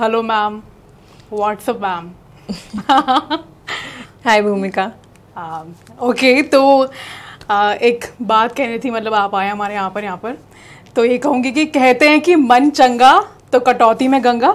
Hello ma'am what's up ma'am hi Bhumika okay तो uh, एक बात कहनी थी मतलब आप आए हमारे यहाँ पर यहाँ पर तो ये कहूँगी कि कहते हैं कि मन चंगा तो कटौती में गंगा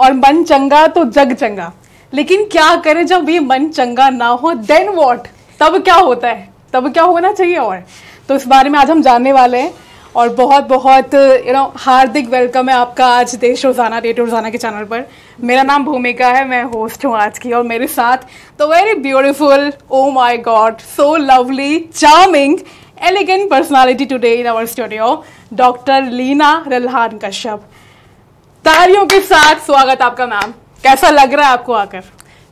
और मन चंगा तो जग चंगा लेकिन क्या करें जब ये मन चंगा ना हो देन वॉट तब क्या होता है तब क्या होना चाहिए और तो इस बारे में आज हम जानने वाले हैं और बहुत बहुत यू नो हार्दिक वेलकम है आपका आज देश रोज़ाना रेट रोज़ाना के चैनल पर मेरा नाम भूमिका है मैं होस्ट हूँ आज की और मेरे साथ the very beautiful oh my god so lovely charming elegant personality today in our studio doctor Leena Ralhan Kashyap तारियों के साथ स्वागत आपका मैम कैसा लग रहा है आपको आकर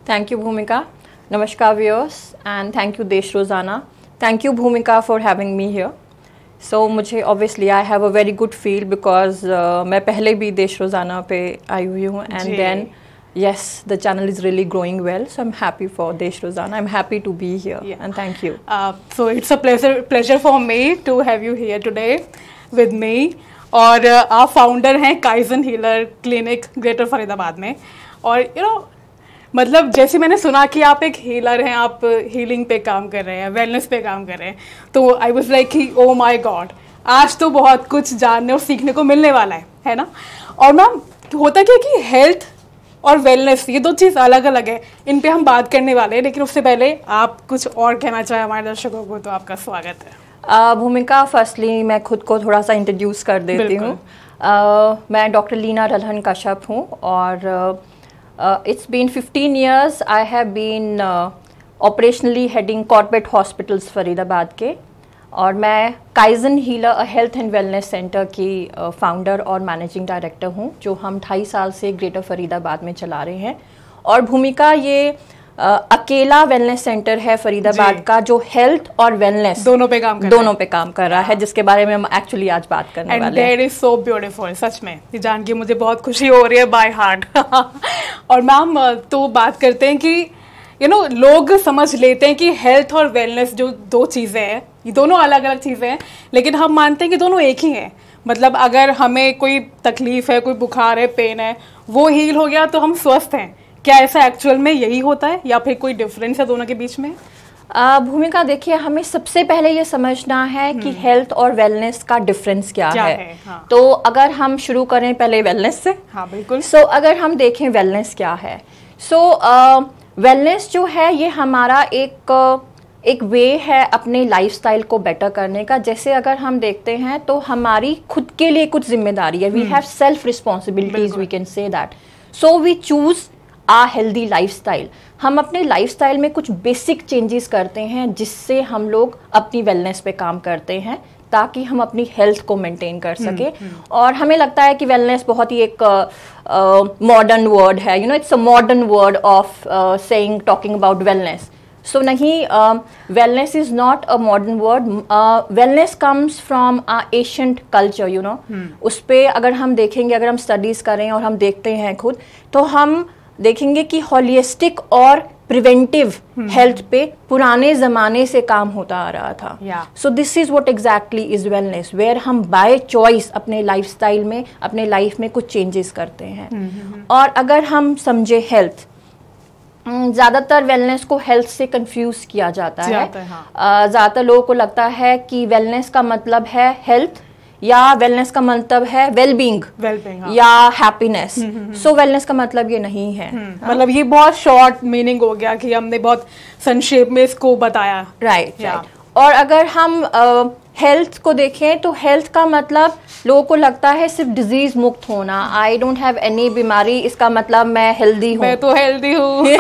थैंक यू भूमिका नमस्कार viewers and thank you Desh Rozana thank you Bhumika for having me here so so, मुझे obviously I have a very good feel because मैं पहले भी देश रोज़ाना पे आई हुई हूँ and then yes the channel is really growing well so i'm happy for desh rozana i'm happy to be here yeah. and thank you uh, so it's a pleasure pleasure for me to have you here today with me और आप founder हैं Kaizen Healer clinic greater Faridabad में और you know मतलब जैसे मैंने सुना कि आप एक हीलर हैं आप हीलिंग पे काम कर रहे हैं वेलनेस पे काम कर रहे हैं तो I was like oh my god आज तो बहुत कुछ जानने और सीखने को मिलने वाला है है ना और मैम होता क्या कि हेल्थ और वेलनेस ये दो चीज़ अलग अलग है इन पे हम बात करने वाले हैं लेकिन उससे पहले आप कुछ और कहना चाहें हमारे दर्शकों को तो आपका स्वागत है भूमिका फर्स्टली मैं खुद को थोड़ा सा इंट्रोड्यूस कर देती हूँ मैं डॉक्टर लीना रलहन कश्यप हूँ और uh, Uh, it's been 15 years I have been uh, operationally heading corporate hospitals Faridabad के और मैं Kaizen Healer health and wellness centre की फाउंडर uh, और मैनेजिंग डायरेक्टर हूँ जो हम ढाई साल से ग्रेटर फरीदाबाद में चला रहे हैं और भूमिका ये आ, अकेला वेलनेस सेंटर है फरीदाबाद का जो हेल्थ और वेलनेस दोनों पे काम कर दोनों पे काम कर रहा है हाँ। जिसके बारे में हम एक्चुअली आज बात करने And वाले हैं सो ब्यूटीफुल सच में ये जान के मुझे बहुत खुशी हो रही है बाय हार्ट और मैम तो बात करते हैं कि यू you नो know, लोग समझ लेते हैं कि हेल्थ और वेलनेस जो दो चीज़ें हैं ये दोनों अलग अलग चीज़ें हैं लेकिन हम मानते हैं कि दोनों एक ही हैं मतलब अगर हमें कोई तकलीफ़ है कोई बुखार है पेन है वो हील हो गया तो हम स्वस्थ हैं क्या ऐसा एक्चुअल में यही होता है या फिर कोई डिफरेंस है दोनों के बीच में भूमिका देखिए हमें सबसे पहले ये समझना है कि हेल्थ हम्म। और वेलनेस का डिफरेंस क्या, क्या है, है हाँ. तो अगर हम शुरू करें पहले वेलनेस से हाँ बिल्कुल सो so, अगर हम देखें वेलनेस क्या है सो so, वेलनेस uh, जो है ये हमारा एक एक वे है अपने लाइफस्टाइल को बेटर करने का जैसे अगर हम देखते हैं तो हमारी खुद के लिए कुछ जिम्मेदारी है we have self responsibilities we can say that so we choose a healthy lifestyle हम अपने लाइफस्टाइल में कुछ बेसिक चेंजेस करते हैं जिससे हम लोग अपनी वेलनेस पे काम करते हैं ताकि हम अपनी हेल्थ को मेंटेन कर हम्म, सके हम्म। और हमें लगता है कि वेलनेस बहुत ही एक मॉडर्न वर्ड है you know it's a modern word of saying talking about wellness so नहीं wellness is not a modern word wellness comes from a ancient culture you know उस पर अगर हम देखेंगे अगर हम स्टडीज करें और हम देखते हैं खुद तो हम देखेंगे कि होलिस्टिक और प्रिवेंटिव हेल्थ hmm. पे पुराने जमाने से काम होता आ रहा था so this is what exactly is wellness where हम बाय चॉइस अपने स्टाइल में अपने लाइफ में कुछ चेंजेस करते हैं hmm, hmm, hmm. और अगर हम समझे हेल्थ ज़्यादातर वेलनेस को हेल्थ से कंफ्यूज किया जाता है, है हाँ। ज़्यादातर लोगों को लगता है कि वेलनेस का मतलब है हेल्थ या वेलनेस का मतलब है वेलबींग वेलबींग हाँ. या हैप्पीनेस सो वेलनेस का मतलब ये नहीं है हम्म, हाँ? मतलब ये बहुत शॉर्ट मीनिंग हो गया कि हमने बहुत संक्षेप में इसको बताया राइट right, राइट right. और अगर हम uh, हेल्थ को देखें तो हेल्थ का मतलब लोगों को लगता है सिर्फ डिजीज मुक्त होना आई डोंट हैव एनी बीमारी इसका मतलब मैं हेल्दी हूँ मैं तो हेल्दी हूँ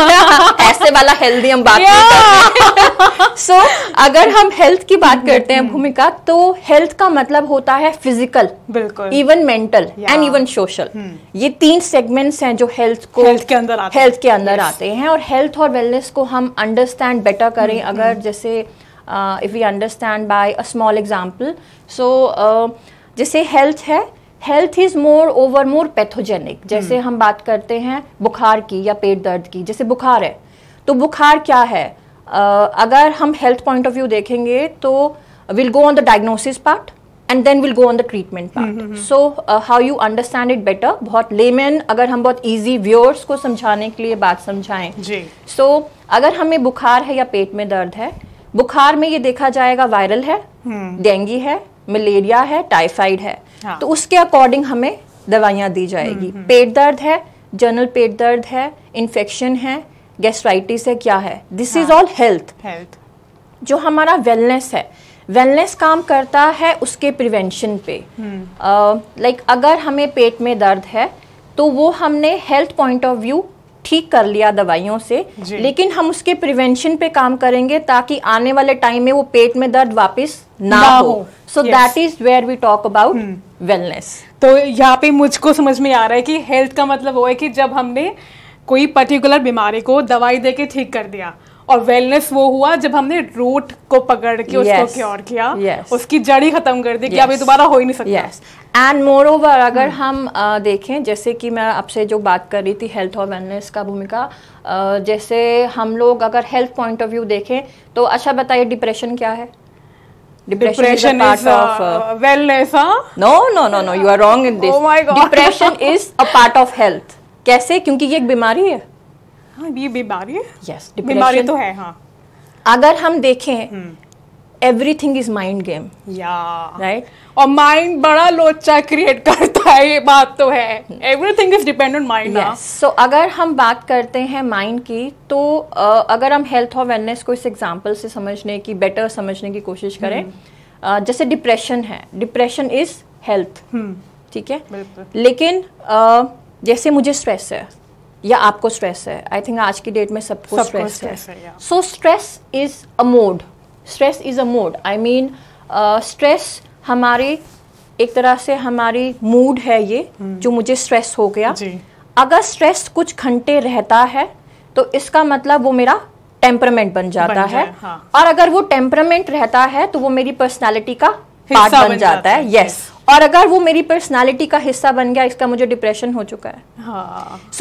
ऐसे वाला हेल्दी हम बात yeah! सो so, अगर हम हेल्थ की बात करते हैं हम्म। भूमिका तो हेल्थ का मतलब होता है फिजिकल बिल्कुल even mental and even social ये तीन सेगमेंट्स हैं जो हेल्थ को हेल्थ के अंदर आते हेल्थ के अंदर आते हैं और हेल्थ और वेलनेस को हम अंडरस्टैंड बेटर करें हम्म, अगर हम्म। जैसे uh, if we understand by a small example. So, uh, जैसे health है health is more over more pathogenic जैसे hmm. हम बात करते हैं बुखार की या पेट दर्द की जैसे बुखार है तो बुखार क्या है uh, अगर हम हेल्थ पॉइंट ऑफ व्यू देखेंगे तो will go on the diagnosis part and then will go on the treatment part so how you understand it better बहुत लेमेन अगर हम बहुत ईजी व्यूअर्स को समझाने के लिए बात समझाएं सो so, अगर हमें बुखार है या पेट में दर्द है बुखार में ये देखा जाएगा वायरल है हम्म। डेंगू है मलेरिया है टाइफाइड है हाँ। तो उसके अकॉर्डिंग हमें दवाइयाँ दी जाएगी हम्म, हम्म। पेट दर्द है जनरल पेट दर्द है इन्फेक्शन है गैस्ट्राइटिस है क्या है this is all health health जो हमारा वेलनेस है वेलनेस काम करता है उसके प्रिवेंशन पे लाइक uh, like अगर हमें पेट में दर्द है तो वो हमने हेल्थ पॉइंट ऑफ व्यू ठीक कर लिया दवाइयों से लेकिन हम उसके प्रिवेंशन पे काम करेंगे ताकि आने वाले टाइम में वो पेट में दर्द वापस ना, ना हो so that is where we talk about wellness तो यहाँ पे मुझको समझ में आ रहा है कि हेल्थ का मतलब वो है कि जब हमने कोई पर्टिकुलर बीमारी को दवाई दे के ठीक कर दिया और वेलनेस वो हुआ जब हमने रूट को पकड़ के yes. उसको क्योर किया yes. उसकी जड़ी खत्म कर दी yes. कि अब दोबारा हो ही नहीं सकता yes. एंड मोर ओवर अगर hmm. हम आ, देखें जैसे कि मैं आपसे जो बात कर रही थी हेल्थ और वेलनेस का भूमिका जैसे हम लोग अगर हेल्थ पॉइंट ऑफ व्यू देखें तो अच्छा बताइए डिप्रेशन क्या है depression wellness no no no no you are wrong in this depression is a part of health कैसे क्योंकि ये एक बीमारी है हाँ, ये बीमारी यस बीमारी तो है हाँ अगर हम देखें everything is mind game या राइट और माइंड बड़ा लोचा क्रिएट करता है ये बात तो है everything is depend on mind so अगर हम बात करते हैं माइंड की तो uh, अगर हम हेल्थ और वेलनेस को इस एग्जाम्पल से समझने की बेटर समझने की कोशिश hmm. करें hmm. uh, जैसे डिप्रेशन है डिप्रेशन इज हेल्थ ठीक है लेकिन uh, जैसे मुझे स्ट्रेस है या आपको स्ट्रेस है आई थिंक आज की डेट में सबको स्ट्रेस है so stress is a mode stress is a mode I mean stress हमारे एक तरह से हमारी मूड है ये hmm. जो मुझे स्ट्रेस हो गया जी. अगर स्ट्रेस कुछ घंटे रहता है तो इसका मतलब वो मेरा टेम्परमेंट बन जाता बन है हाँ. और अगर वो टेम्परमेंट रहता है तो वो मेरी पर्सनैलिटी का पार्ट बन, बन जाता है यस yes. और अगर वो मेरी पर्सनालिटी का हिस्सा बन गया इसका मुझे डिप्रेशन हो चुका है सो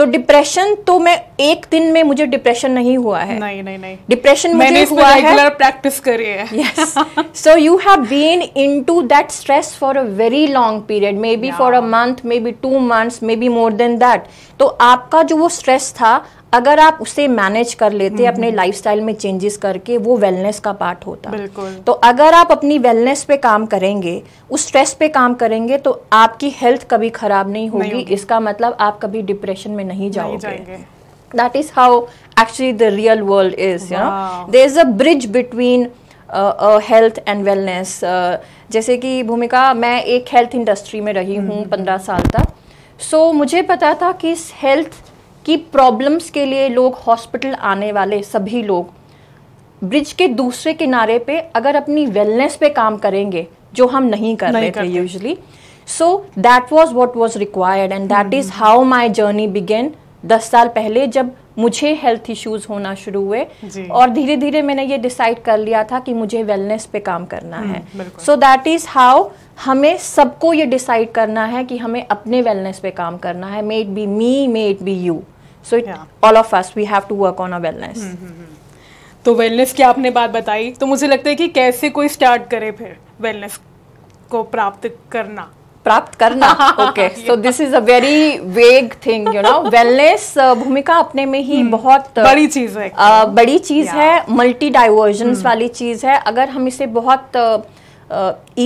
हाँ। डिप्रेशन so, तो मैं एक दिन में मुझे डिप्रेशन नहीं हुआ है नहीं नहीं नहीं डिप्रेशन मुझे हुआ है प्रैक्टिस करी है so you have been to that stress for a very long period maybe for a month maybe two months maybe more than that तो आपका जो वो स्ट्रेस था अगर आप उसे मैनेज कर लेते हम्म, अपने लाइफस्टाइल हम्म। में चेंजेस करके वो वेलनेस का पार्ट होता तो अगर आप अपनी वेलनेस पे काम करेंगे उस स्ट्रेस पे काम करेंगे तो आपकी हेल्थ कभी खराब नहीं होगी हो इसका मतलब आप कभी डिप्रेशन में नहीं जाओगे that is how actually the real world is you know there is a bridge between health and wellness जैसे कि भूमिका मैं एक हेल्थ इंडस्ट्री में रही हम्म, हूँ पंद्रह साल तक सो so, मुझे पता था कि हेल्थ कि प्रॉब्लम्स के लिए लोग हॉस्पिटल आने वाले सभी लोग ब्रिज के दूसरे किनारे पे अगर अपनी वेलनेस पे काम करेंगे जो हम नहीं कर नहीं रहे थे usually so that was what was required and that is how my journey began दस साल पहले जब मुझे हेल्थ इश्यूज होना शुरू हुए और धीरे धीरे मैंने ये डिसाइड कर लिया था कि मुझे वेलनेस पे काम करना हम्म, है सो दैट इज़ हाउ हमें सबको ये डिसाइड करना है कि हमें अपने वेलनेस पे काम करना है may it be me may it be you so all of us we have to work on a wellness तो वेलनेस की आपने बात बताई तो मुझे लगता है कि कैसे कोई स्टार्ट करे फिर वेलनेस को प्राप्त करना प्राप्त करना okay so this is a very vague thing you know wellness Bhumika अपने में ही hmm. बहुत uh, बड़ी चीज है uh, बड़ी चीज yeah. है मल्टी डाइवर्जन hmm. वाली चीज है अगर हम इसे बहुत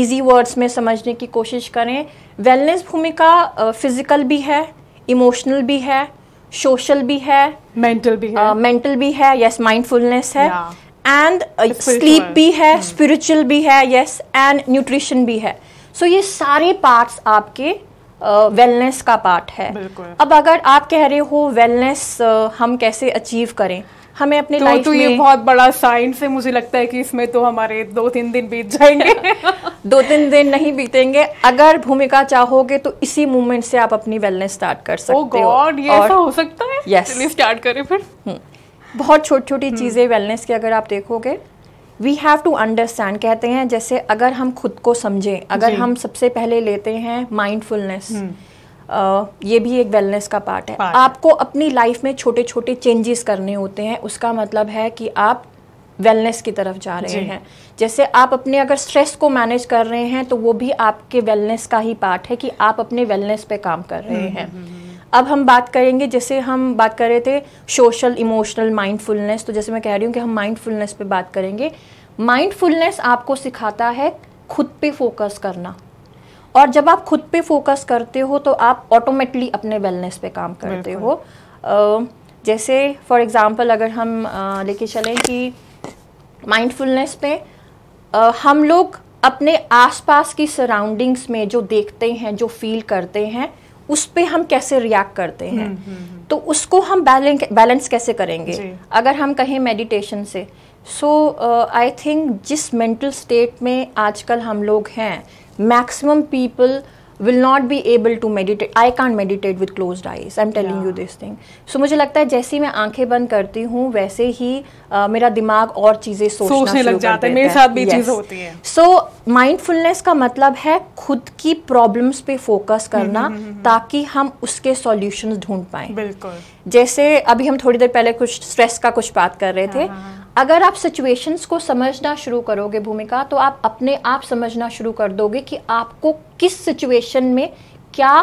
इजी uh, वर्ड्स uh, में समझने की कोशिश करें वेलनेस भूमिका फिजिकल uh, भी है इमोशनल भी है सोशल भी है मेंटल भी है मेंटल uh, भी है यस माइंडफुलनेस है एंड स्लीप uh, भी है स्पिरिचुअल hmm. भी है यस एंड न्यूट्रिशन भी है सो so, ये सारे पार्ट्स आपके वेलनेस uh, का पार्ट है अब अगर आप कह रहे हो वेलनेस uh, हम कैसे अचीव करें हमें अपने तो, तो ये में बहुत बड़ा साइंस है मुझे लगता है कि इसमें तो हमारे दो तीन दिन बीत जाएंगे दो तीन दिन नहीं बीतेंगे अगर भूमिका चाहोगे तो इसी मूवमेंट से आप अपनी वेलनेस स्टार्ट कर oh सकते oh God, ये और, ऐसा हो सकता है yes. स्टार्ट करें फिर हम्म। बहुत छोटी छोटी चीज़ें वेलनेस की अगर आप देखोगे वी हैव टू अंडरस्टैंड कहते हैं जैसे अगर हम खुद को समझें अगर हम सबसे पहले लेते हैं माइंडफुलनेस हम्म। ये भी एक वेलनेस का पार्ट है पार्ट आपको अपनी लाइफ में छोटे छोटे चेंजेस करने होते हैं उसका मतलब है कि आप वेलनेस की तरफ जा रहे हैं जैसे आप अपने अगर स्ट्रेस को मैनेज कर रहे हैं तो वो भी आपके वेलनेस का ही पार्ट है कि आप अपने वेलनेस पे काम कर रहे हम्म, हैं हम्म, हम्म, अब हम बात करेंगे जैसे हम बात कर रहे थे सोशल इमोशनल माइंडफुलनेस तो जैसे मैं कह रही हूँ कि हम माइंडफुलनेस पे बात करेंगे माइंडफुलनेस आपको सिखाता है खुद पे फोकस करना और जब आप खुद पे फोकस करते हो तो आप ऑटोमेटिकली अपने वेलनेस पे काम करते हो जैसे फॉर एग्जांपल अगर हम लेके चलें कि माइंडफुलनेस पे हम लोग अपने आसपास की सराउंडिंग्स में जो देखते हैं जो फील करते हैं उस पर हम कैसे रिएक्ट करते हैं हम्म, हम्म, हम्म। तो उसको हम बैलेंस कैसे करेंगे अगर हम कहें मेडिटेशन से सो आई थिंक जिस मेंटल स्टेट में आजकल हम लोग हैं maximum people will not be able to meditate i can't meditate with closed eyes i'm telling yeah. you this thing so मुझे लगता है जैसे ही मैं आंखें बंद करती हूँ वैसे ही uh, मेरा दिमाग और चीजें सोचना सोचने लग जाता है मेरे साथ भी yes. चीज होती है सो so, माइंडफुलनेस का मतलब है खुद की प्रॉब्लम्स पे फोकस करना हम्म, हम्म, हम्म, ताकि हम उसके सॉल्यूशंस ढूंढ पाए बिल्कुल जैसे अभी हम थोड़ी देर पहले कुछ स्ट्रेस का कुछ बात कर रहे हाँ, थे हाँ, हाँ। अगर आप सिचुएशंस को समझना शुरू करोगे भूमिका तो आप अपने आप समझना शुरू कर दोगे कि आपको किस सिचुएशन में क्या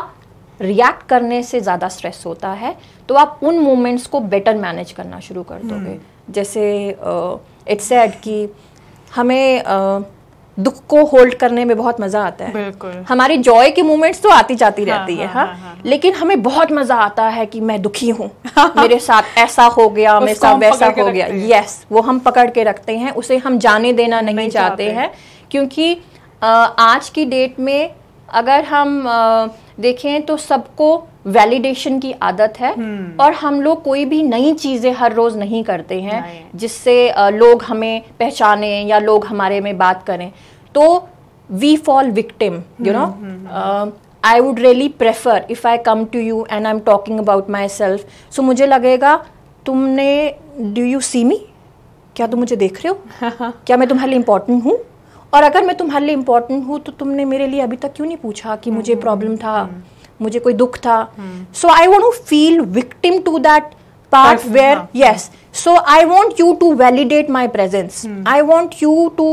रिएक्ट करने से ज़्यादा स्ट्रेस होता है तो आप उन मोमेंट्स को बेटर मैनेज करना शुरू कर दोगे हम्म। जैसे इट्स uh, सेड कि हमें uh, दुख को होल्ड करने में बहुत मजा आता है हमारी जॉय की मूवमेंट्स तो आती जाती हाँ, रहती है हाँ, हाँ, हाँ, हाँ, लेकिन हमें बहुत मजा आता है कि मैं दुखी हूँ हाँ। मेरे साथ ऐसा हो गया मेरे साथ वैसा हो गया यस वो हम पकड़ के रखते हैं उसे हम जाने देना नहीं, नहीं चाहते हैं क्योंकि आज की डेट में अगर हम देखें तो सबको वैलिडेशन की आदत है हम्म। और हम लोग कोई भी नई चीज़ें हर रोज़ नहीं करते हैं जिससे लोग हमें पहचाने या लोग हमारे में बात करें तो we fall victim you know I would really prefer if I come to you and I am talking about myself so मुझे लगेगा तुमने डू यू सी मी क्या तुम मुझे देख रहे हो क्या मैं तुम्हारे लिए इम्पोर्टेंट हूँ और अगर मैं तुम्हारे लिए इम्पोर्टेंट हूँ तो तुमने मेरे लिए अभी तक क्यों नहीं पूछा कि मुझे प्रॉब्लम हम्म, था हम्म। मुझे कोई दुख था so I want to feel victim to that part where yes so I want you to validate my presence I want you to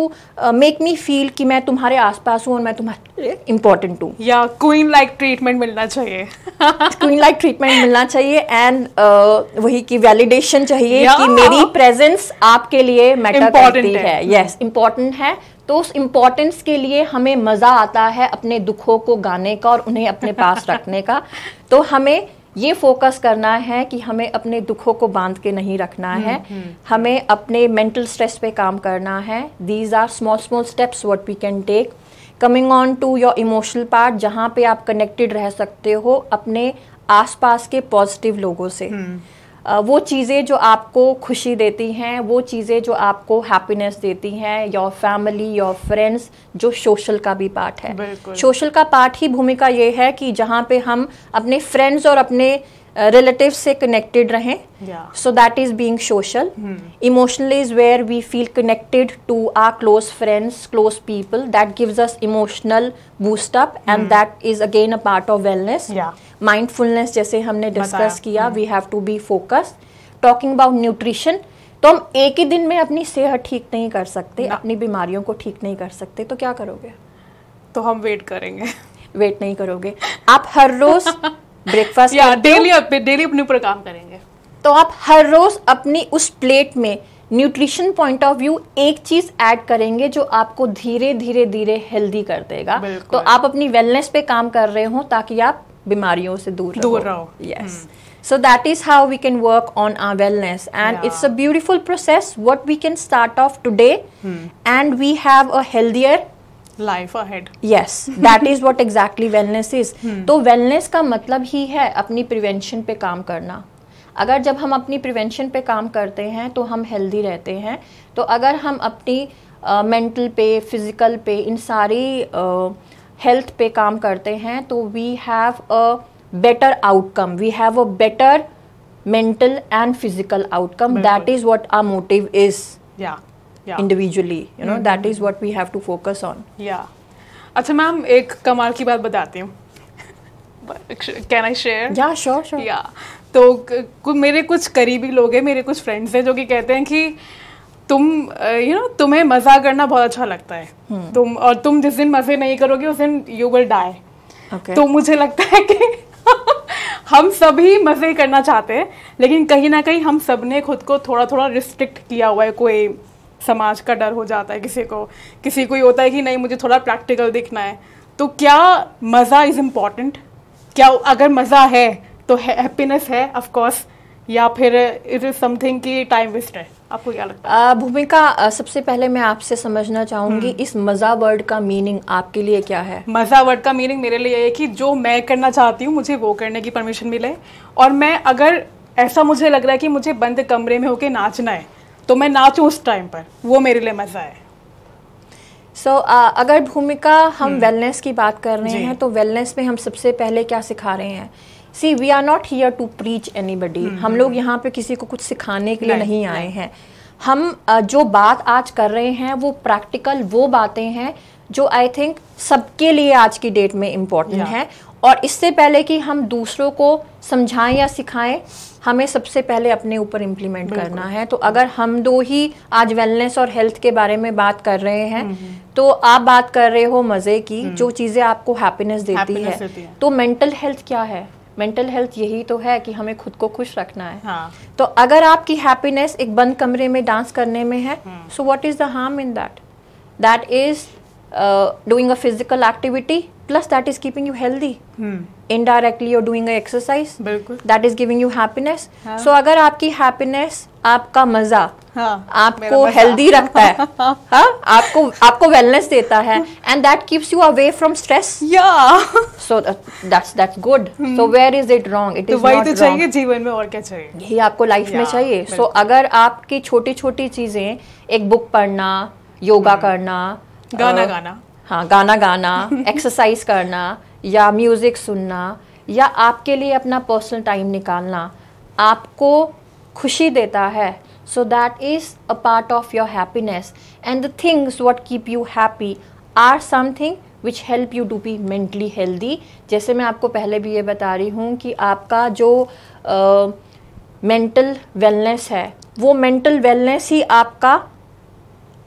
make me feel कि मैं तुम्हारे आस पास हूँ और मैं तुम्हारे लिए इम्पोर्टेंट हूँ या क्वीन लाइक ट्रीटमेंट मिलना चाहिए क्वीन लाइक ट्रीटमेंट मिलना चाहिए एंड uh, वही की वैलिडेशन चाहिए yeah. कि मेरी प्रेजेंस आपके लिए मैटर करती है यस yes, इम्पोर्टेंट है तो उस इम्पोर्टेंस के लिए हमें मज़ा आता है अपने दुखों को गाने का और उन्हें अपने पास रखने का तो हमें ये फोकस करना है कि हमें अपने दुखों को बांध के नहीं रखना हम्म, है हम्म। हमें अपने मेंटल स्ट्रेस पे काम करना है these are small small steps what we can take coming on to your emotional part जहाँ पे आप कनेक्टेड रह सकते हो अपने आसपास के पॉजिटिव लोगों से hmm. वो चीज़ें जो आपको खुशी देती हैं वो चीज़ें जो आपको हैप्पीनेस देती हैं योर फैमिली योर फ्रेंड्स जो सोशल का भी पार्ट है सोशल का पार्ट ही भूमिका ये है कि जहाँ पे हम अपने फ्रेंड्स और अपने रिलेटिव uh, से कनेक्टेड रहें so that is being social emotionally is where we feel connected to our close friends close people that gives us emotional boost up and that is again a part of wellness mindfulness जैसे हमने discuss किया we have to be focus talking about nutrition तो हम एक ही दिन में अपनी सेहत ठीक नहीं कर सकते अपनी बीमारियों को ठीक नहीं कर सकते तो क्या करोगे तो हम वेट करेंगे वेट नहीं करोगे आप हर रोज ब्रेकफास्ट या डेली डेली अपने ऊपर काम करेंगे तो आप हर रोज अपनी उस प्लेट में न्यूट्रिशन पॉइंट ऑफ व्यू एक चीज ऐड करेंगे जो आपको धीरे धीरे धीरे हेल्दी कर देगा तो आप अपनी वेलनेस पे काम कर रहे हो ताकि आप बीमारियों से दूर दूर रहो yes so that is how we can work on our wellness and it's a beautiful process what we can start off today and we have a healthier life ahead yes that is what exactly wellness is तो wellness का मतलब ही है अपनी prevention पे काम करना अगर जब हम अपनी प्रिवेंशन पे काम करते हैं तो हम हेल्दी रहते हैं तो अगर हम अपनी मेंटल uh, पे फिज़िकल पे इन सारी हेल्थ uh, पे काम करते हैं तो we have a better outcome we have a better mental and physical outcome that is what our motive is yeah. individually you know mm-hmm. that is what we have to focus on yeah अच्छा ma'am एक कमाल की बात बताती हूँ can I share yeah sure sure yeah तो मेरे कुछ करीबी लोग हैं मेरे कुछ फ्रेंड्स हैं जो कि कहते हैं कि तुम यू नो तुम्हें मज़ा करना बहुत अच्छा लगता है hmm. तुम और तुम जिस दिन मज़े नहीं करोगे उस दिन यू विल डाई तो मुझे लगता है कि हम सभी मज़े करना चाहते हैं लेकिन कहीं ना कहीं हम सब ने खुद को थोड़ा थोड़ा रिस्ट्रिक्ट किया हुआ है कोई समाज का डर हो जाता है किसी को किसी को ये होता है कि नहीं मुझे थोड़ा प्रैक्टिकल दिखना है तो क्या मज़ा इज़ इम्पॉर्टेंट क्या अगर मज़ा है तो हैप्पीनेस है ऑफकोर्स या फिर इट इज समथिंग की टाइम वेस्ट है आपको क्या लगता है भूमिका सबसे पहले मैं आपसे समझना चाहूंगी हम्म। इस मजा वर्ड का मीनिंग आपके लिए क्या है मजा वर्ड का मीनिंग मेरे लिए है कि जो मैं करना चाहती हूँ मुझे वो करने की परमिशन मिले और मैं अगर ऐसा मुझे लग रहा है कि मुझे बंद कमरे में होके नाचना है तो मैं नाचूं उस टाइम पर वो मेरे लिए मज़ा है सो so, uh, अगर भूमिका हम वेलनेस हम्म। की बात कर रहे हैं तो वेलनेस में हम सबसे पहले क्या सिखा रहे हैं see we are not here to preach anybody हम हम्म। लोग यहाँ पे किसी को कुछ सिखाने के लिए नहीं, नहीं आए हैं हम uh, जो बात आज कर रहे हैं वो प्रैक्टिकल वो बातें हैं जो आई थिंक सबके लिए आज की डेट में इम्पॉर्टेंट yeah. है और इससे पहले कि हम दूसरों को समझाएं या सिखाएं हमें सबसे पहले अपने ऊपर इम्प्लीमेंट करना है तो अगर हम दो ही आज वेलनेस और हेल्थ के बारे में बात कर रहे हैं हम्म, हम्म। तो आप बात कर रहे हो मज़े की हम्म। जो चीज़ें आपको हैप्पीनेस देती है, है तो मेंटल हेल्थ क्या है मेंटल हेल्थ यही तो है कि हमें खुद को खुश रखना है हाँ. तो अगर आपकी हैप्पीनेस एक बंद कमरे में डांस करने में है so what is the harm in that that is doing a physical activity plus that is keeping you healthy indirectly you doing exercise बिल्कुल that is giving you happiness so अगर आपकी हैप्पीनेस आपका मजा हाँ, आपको हेल्दी रखता है हाँ, आपको आपको वेलनेस देता है and that keeps you away from stress yeah so that's that's good so where is it wrong it is वही तो चाहिए जीवन में और क्या चाहिए यही आपको लाइफ में चाहिए सो so, अगर आपकी छोटी छोटी चीजें एक बुक पढ़ना योगा hmm. करना गाना uh, गाना हाँ गाना गाना एक्सरसाइज करना या म्यूज़िक सुनना या आपके लिए अपना पर्सनल टाइम निकालना आपको खुशी देता है so that is a part of your happiness and the things what keep you happy are something which help you to be mentally healthy जैसे मैं आपको पहले भी ये बता रही हूँ कि आपका जो मेंटल uh, वेलनेस है वो मेंटल वेलनेस ही आपका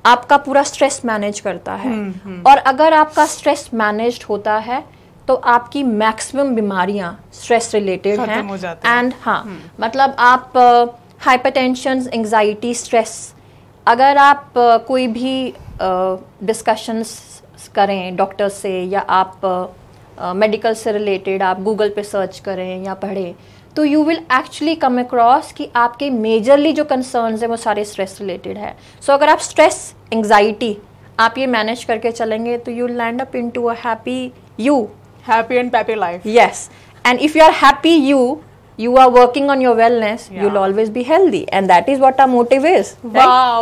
आपका पूरा स्ट्रेस मैनेज करता है हम्म, हम्म। और अगर आपका स्ट्रेस मैनेज होता है तो आपकी मैक्सिमम बीमारियां स्ट्रेस रिलेटेड हैं एंड हाँ हम्म। मतलब आप हाइपरटेंशन एंजाइटी स्ट्रेस अगर आप uh, कोई भी डिस्कशंस uh, करें डॉक्टर से या आप मेडिकल uh, से रिलेटेड आप गूगल पे सर्च करें या पढ़ें तो you will actually come across कि आपके मेजरली जो कंसर्न हैं वो सारे स्ट्रेस रिलेटेड है सो so, अगर आप स्ट्रेस एंगजाइटी आप ये मैनेज करके चलेंगे तो you land up into happy you happy and peppy life yes and if you are happy you you are working on your wellness yeah. you'll always be healthy and that is what our motive is right? wow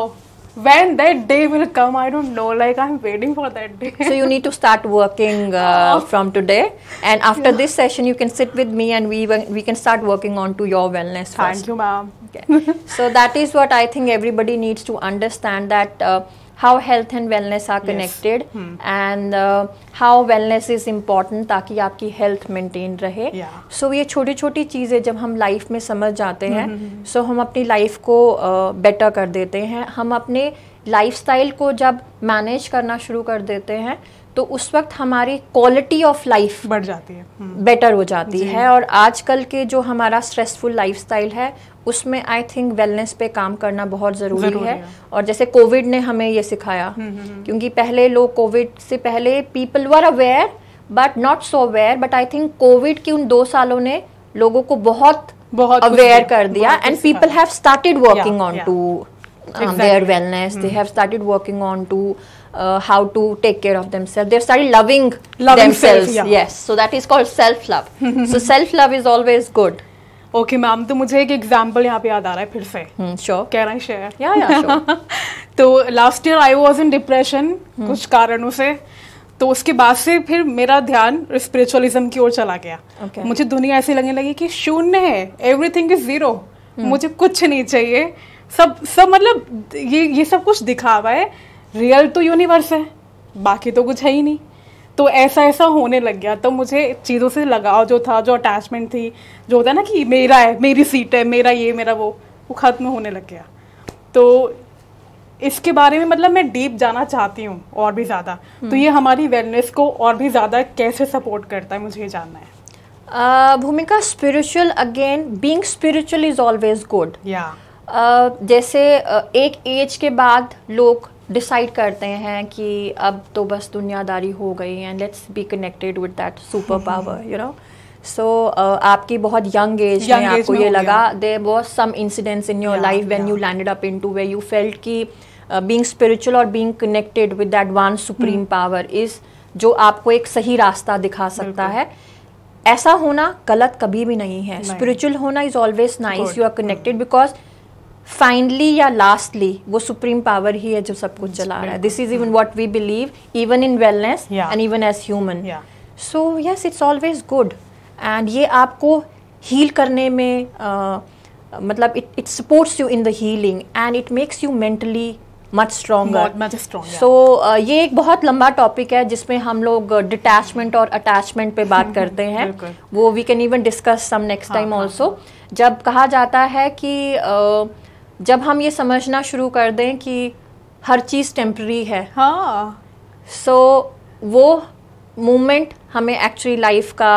when that day will come i don't know like i'm waiting for that day so you need to start working uh, uh from today and after yeah. this session you can sit with me and we we can start working on to your wellness first. thank you ma'am okay. so that is what i think everybody needs to understand that uh, how health and wellness are connected and how wellness is important ताकि आपकी health maintain रहे सो ये छोटी छोटी चीजें जब हम life में समझ जाते हैं सो hmm, hmm, hmm. हम अपनी लाइफ को बेटर uh, कर देते हैं हम अपने लाइफस्टाइल को जब मैनेज करना शुरू कर देते हैं तो उस वक्त हमारी क्वालिटी ऑफ लाइफ बढ़ जाती है बेटर हम्म। हो जाती है और आजकल के जो हमारा स्ट्रेसफुल लाइफस्टाइल है उसमें आई थिंक वेलनेस पे काम करना बहुत ज़रूरी, ज़रूरी है।, है और जैसे कोविड ने हमें ये सिखाया हम्म, हम्म, क्योंकि पहले लोग कोविड से पहले people were aware but not so aware but I think Covid की उन दो सालों ने लोगों को बहुत बहुत अवेयर कर दिया and people have started working on to their wellness they have started working on to uh, how to take care of themselves. They've started loving, loving themselves. Self, yeah. Yes, so that is called self love. so self love is always good. Okay ma'am तो मुझे एक example यहाँ पे याद आ रहा है फिर से sure can I share yeah yeah तो last year I was in depression कुछ कारणों से तो उसके बाद से फिर मेरा ध्यान स्पिरिचुअलिज्म की ओर चला गया मुझे दुनिया ऐसी लगने लगी कि शून्य है एवरीथिंग इज जीरो मुझे कुछ नहीं चाहिए सब सब मतलब ये ये सब कुछ दिखावा है रियल तो यूनिवर्स है बाकी तो कुछ है ही नहीं तो ऐसा ऐसा होने लग गया तो मुझे चीज़ों से लगाव जो था जो अटैचमेंट थी जो होता है ना कि मेरा है मेरी सीट है मेरा ये मेरा वो वो ख़त्म होने लग गया तो इसके बारे में मतलब मैं डीप जाना चाहती हूँ और भी ज़्यादा तो हम्म। ये हमारी वेलनेस को और भी ज़्यादा कैसे सपोर्ट करता है मुझे ये जानना है Bhumika spiritual again being spiritual is always good yeah जैसे uh, एक एज के बाद लोग डिसाइड करते हैं कि अब तो बस दुनियादारी हो गई and let's be connected with that super power you know so आपकी बहुत यंग एज में आपको ये लगा there was some incidents in your life when you landed up into way you felt कि बींग स्पिरिचुअल और being connected with that one supreme power is जो आपको एक सही रास्ता दिखा सकता है ऐसा होना गलत कभी भी नहीं है स्पिरिचुअल होना is always nice you are connected because finally या लास्टली वो सुप्रीम पावर ही है जो सब कुछ चला रहा है this is even what we believe even in wellness and even as human so yes it's always good and ये आपको हील करने में मतलब it it supports you in the healing and it makes you mentally much stronger so ये एक बहुत लंबा topic है जिसमें हम लोग डिटैचमेंट और अटैचमेंट पे बात करते हैं वो we can even discuss some next time also जब कहा जाता है कि uh, जब हम ये समझना शुरू कर दें कि हर चीज़ टेम्प्रेरी है हाँ सो so, वो मोमेंट हमें एक्चुअली लाइफ का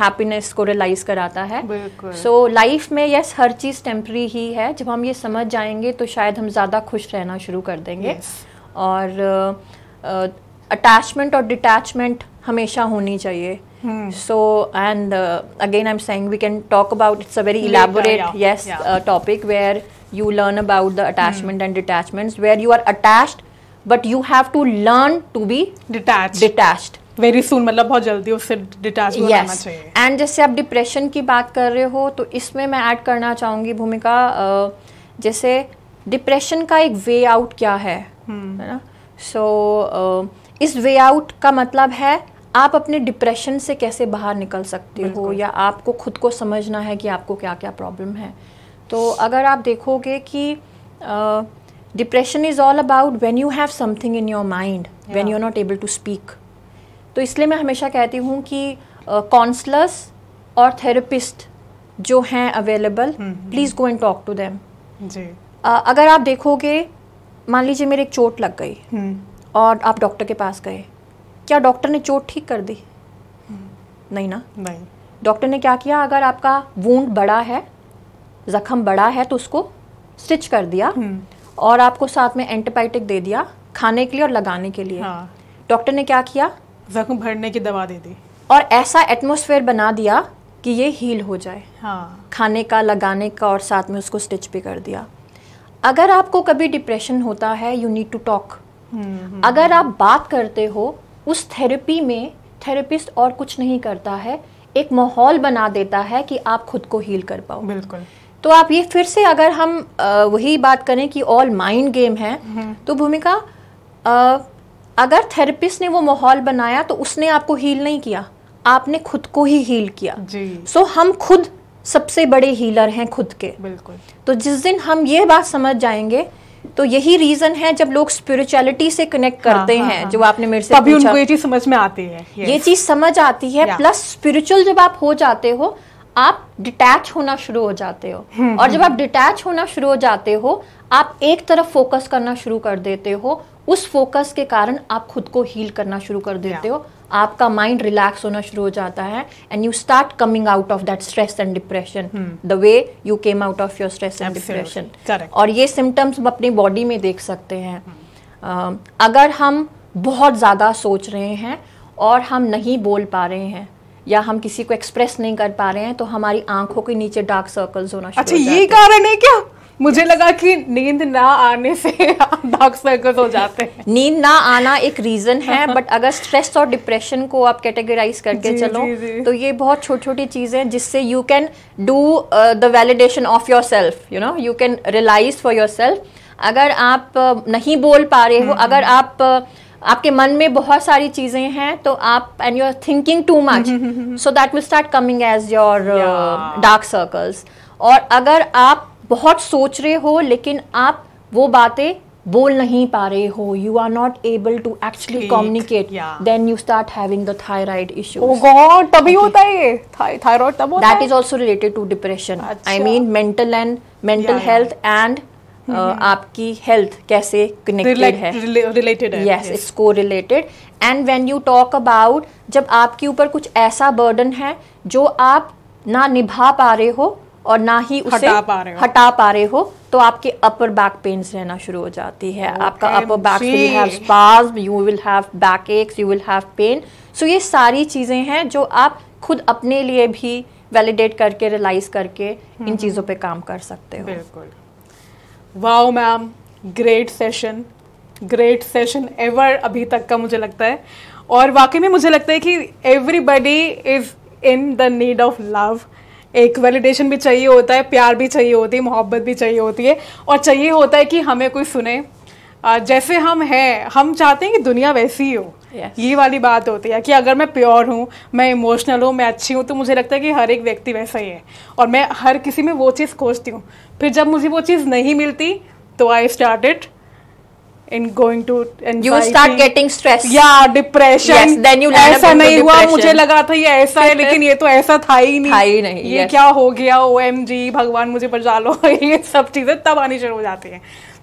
हैप्पीनेस uh, को रियलाइज कराता है सो so, लाइफ में यस yes, हर चीज़ टेम्प्रेरी ही है जब हम ये समझ जाएंगे तो शायद हम ज़्यादा खुश रहना शुरू कर देंगे yes. और अटैचमेंट uh, uh, और डिटैचमेंट हमेशा होनी चाहिए हम्म। so and uh, again i'm saying we can talk about it's a very elaborate Later, yeah, yes yeah. Uh, topic where you learn about the attachment mm. and detachments where you are attached but you have to learn to be detached detached very soon मतलब बहुत जल्दी उससे detach yes. होना चाहिए and जैसे आप depression की बात कर रहे हो तो इसमें मैं ऐड करना चाहूँगी भूमिका जैसे डिप्रेशन का एक वे आउट क्या है hmm. है ना सो इस वे आउट का मतलब है आप अपने डिप्रेशन से कैसे बाहर निकल सकते हो या आपको खुद को समझना है कि आपको क्या क्या प्रॉब्लम है तो अगर आप देखोगे कि depression is all about when you have something in your mind when you are not able to speak तो इसलिए मैं हमेशा कहती हूँ कि काउंसलर्स uh, और थेरेपिस्ट जो हैं available please go and talk to them अगर आप देखोगे मान लीजिए मेरे एक चोट लग गई hmm. और आप डॉक्टर के पास गए क्या डॉक्टर ने चोट ठीक कर दी hmm. नहीं ना नहीं डॉक्टर ने क्या किया अगर आपका वूंड बड़ा है जख्म बड़ा है तो उसको स्टिच कर दिया हम्म। और आपको साथ में एंटीबायोटिक दे दिया खाने के लिए और लगाने के लिए हाँ। डॉक्टर ने क्या किया जख्म भरने की दवा दे दी और ऐसा एटमोसफेयर बना दिया कि ये हील हो जाए हाँ। खाने का लगाने का और साथ में उसको स्टिच भी कर दिया अगर आपको कभी डिप्रेशन होता है यू नीड टू टॉक अगर आप बात करते हो उस थेरेपी में थेरेपिस्ट और कुछ नहीं करता है एक माहौल बना देता है कि आप खुद को हील कर पाओ बिल्कुल तो आप ये फिर से अगर हम वही बात करें कि ऑल माइंड गेम है हम्म। तो भूमिका अगर थेरेपिस्ट ने वो माहौल बनाया तो उसने आपको हील नहीं किया आपने खुद को ही हील किया सो so, हम खुद सबसे बड़े हीलर हैं खुद के बिल्कुल तो जिस दिन हम ये बात समझ जाएंगे तो यही रीजन है जब लोग स्पिरिचुअलिटी से कनेक्ट हाँ, करते हाँ, हैं हाँ, जो आपने मेरे से तभी उनको ये चीज समझ में आती है ये चीज समझ आती है प्लस स्पिरिचुअल जब आप हो जाते हो आप डिटैच होना शुरू हो जाते हो हम्म, और जब हम्म। आप डिटैच होना शुरू हो जाते हो आप एक तरफ फोकस करना शुरू कर देते हो उस फोकस के कारण आप खुद को हील करना शुरू कर देते हो आपका माइंड रिलैक्स होना शुरू हो जाता है and you start coming out of that stress and depression the way you came out of your stress and depression और ये सिम्टम्स हम अपनी बॉडी में देख सकते हैं हम्म। अगर हम बहुत ज़्यादा सोच रहे हैं और हम नहीं बोल पा रहे हैं या हम किसी को एक्सप्रेस नहीं कर पा रहे हैं तो हमारी आंखों के नीचे डार्क सर्कल्स होना अच्छा ये कारण है क्या मुझे लगा कि नींद ना आने से डार्क सर्कल्स हो जाते हैं नींद ना आना एक रीजन है बट अगर स्ट्रेस और डिप्रेशन को आप कैटेगराइज करके जी, चलो जी, जी. तो ये बहुत छोटी छोटी चीजें हैं जिससे you can do the validation of yourself you know you can realise for your अगर आप uh, नहीं बोल पा रहे हो हम्म, अगर हम्म। आप uh, आपके मन में बहुत सारी चीजें हैं तो आप and you are thinking too much so that will start coming as your dark circles और अगर आप बहुत सोच रहे हो लेकिन आप वो बातें बोल नहीं पा रहे हो you are not able to actually communicate then you start having the thyroid issue got तभी होता है थायराइड तब होता है that is also related to depression I mean mental and mental health and Uh, आपकी हेल्थ कैसे connected है related है yes it's correlated and when you talk about जब आपके ऊपर कुछ ऐसा बर्डन है जो आप ना निभा पा रहे हो और ना ही उसे हटा पा रहे हो, हटा पा रहे हो तो आपके अपर बैक पेन्स रहना शुरू हो जाती है okay, आपका upper back will have spasm you will have back aches you will have pain so ये सारी चीज़ें हैं जो आप खुद अपने लिए भी वैलिडेट करके रियलाइज करके इन हम्म। चीज़ों पे काम कर सकते हो बिल्कुल wow ma'am great session great session ever अभी तक का मुझे लगता है और वाकई में मुझे लगता है कि everybody is in the need of love एक वैलिडेशन भी चाहिए होता है प्यार भी चाहिए होती है मोहब्बत भी चाहिए होती है और चाहिए होता है कि हमें कोई सुने जैसे हम हैं हम चाहते हैं कि दुनिया वैसी ही हो yes. ये वाली बात होती है कि अगर मैं प्योर हूँ मैं इमोशनल हूँ मैं अच्छी हूँ तो मुझे लगता है कि हर एक व्यक्ति वैसा ही है और मैं हर किसी में वो चीज़ खोजती हूँ फिर जब मुझे वो चीज़ नहीं मिलती तो I start it in going to you start getting stress या डिप्रेशन yes then ऐसा नहीं हुआ मुझे लगा था ये ऐसा है लेकिन ये तो ऐसा था ही नहीं था ही नहीं ये yes. क्या हो गया ओ एम जी भगवान मुझे बचा लो ये सब चीजें तब आनी शुरू हो जाती है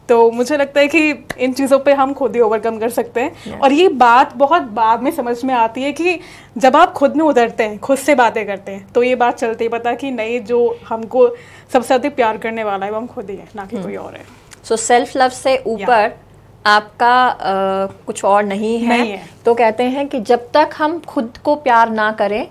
तो मुझे लगता है कि इन चीज़ों पे हम खुद ही ओवरकम कर सकते हैं yeah. और ये बात बहुत बाद में समझ में आती है कि जब आप खुद में उतरते हैं खुद से बातें करते हैं तो ये बात चलती है पता कि नहीं जो हमको सबसे अधिक प्यार करने वाला है वो हम खुद ही हैं ना कि hmm. कोई और है सो सेल्फ लव से ऊपर yeah. आपका आ, कुछ और नहीं है, नहीं है तो कहते हैं कि जब तक हम खुद को प्यार ना करें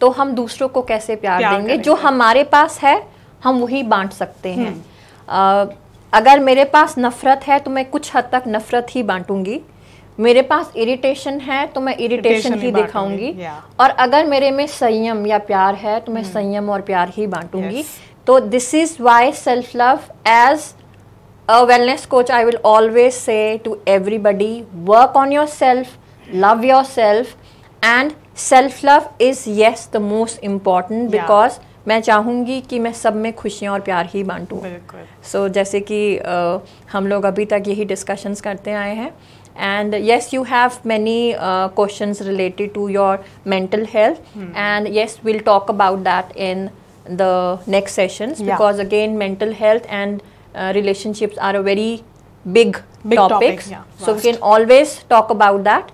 तो हम दूसरों को कैसे प्यार, प्यार देंगे जो हमारे पास है हम वही बांट सकते हैं hmm. अगर मेरे पास नफरत है तो मैं कुछ हद तक नफरत ही बांटूंगी मेरे पास इरिटेशन है तो मैं इरिटेशन ही दिखाऊंगी और अगर मेरे में संयम या प्यार है तो मैं hmm. संयम और प्यार ही बांटूंगी तो this is why self love as a wellness coach I will always say to everybody work on your self love your self and self love is yes the most important because मैं चाहूँगी कि मैं सब में खुशियाँ और प्यार ही बांटूँ सो so, जैसे कि uh, हम लोग अभी तक यही डिस्कशंस करते आए हैं and yes you have many question related to your mental health and yes will talk about that in the next session because again mental health and relationships are a very big topic so we can always talk about that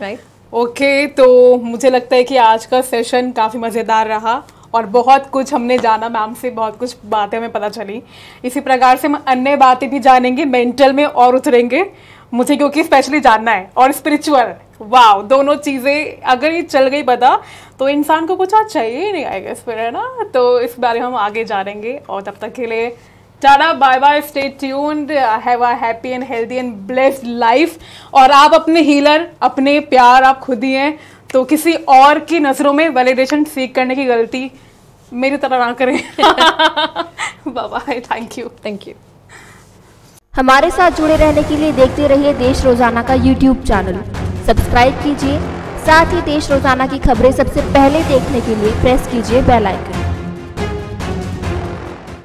right okay okay, तो मुझे लगता है कि आज का session काफ़ी मज़ेदार रहा और बहुत कुछ हमने जाना मैम से बहुत कुछ बातें हमें पता चली इसी प्रकार से हम अन्य बातें भी जानेंगे मेंटल में और उतरेंगे मुझे क्योंकि स्पेशली जानना है और स्पिरिचुअल वाह दोनों चीज़ें अगर ये चल गई पता तो इंसान को कुछ और चाहिए ही नहीं आएगा इस पर है ना तो इस बारे में हम आगे जानेंगे और तब तक के लिए tata bye bye stay tuned have a happy and healthy and blessed life और आप अपने हीलर अपने प्यार आप खुद ही हैं तो किसी और की नज़रों में वैलिडेशन सीख करने की गलती मेरी तरह ना करें bye thank you thank you हमारे साथ जुड़े रहने के लिए देखते रहिए देश रोजाना का यूट्यूब चैनल सब्सक्राइब कीजिए साथ ही देश रोजाना की खबरें सबसे पहले देखने के लिए प्रेस कीजिए बेल आइकन